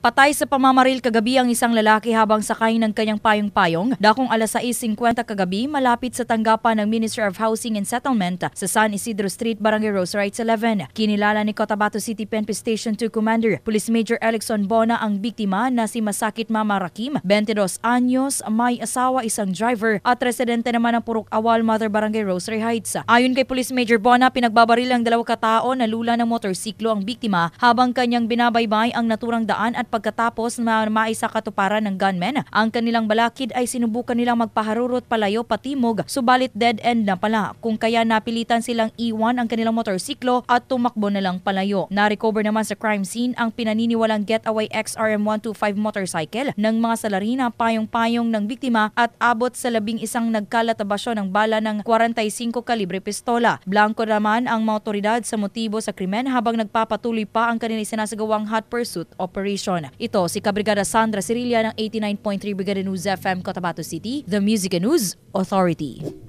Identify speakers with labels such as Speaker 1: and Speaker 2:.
Speaker 1: Patay sa pamamaril kagabi ang isang lalaki habang sakay ng kanyang payong-payong dakong alas 6.50 kagabi malapit sa tanggapan ng Minister of Housing and Settlement sa San Isidro Street, Barangay Rosarites 11. Kinilala ni Cotabato City PNP Station 2 Commander Police Major Alexon Bona ang biktima na si Masakit Mama Rakim, 22 anyos, may asawa isang driver at residente naman ng Purok Awal, Mother Barangay Rosary Heights. Ayon kay Police Major Bona, pinagbabaril ang dalawa katao na lula ng motorsiklo ang biktima habang kanyang binabaybay ang naturang daan at pagkatapos na maisa katuparan ng gunmen. Ang kanilang balakid ay sinubukan nilang magpaharurot palayo patimog subalit dead end na pala kung kaya napilitan silang iwan ang kanilang motorsiklo at tumakbo na lang palayo. Na-recover naman sa crime scene ang pinaniniwalang getaway XRM125 motorcycle ng mga salarina payong-payong ng biktima at abot sa labing isang nagkalatabasyon ng bala ng 45 kalibre pistola. Blanco naman ang mga otoridad sa motibo sa krimen habang nagpapatuloy pa ang kanilang sinasagawang hot pursuit operation. Luzon. Ito si Kabrigada Sandra Sirilla ng 89.3 Brigada News FM Cotabato City, The Music and News Authority.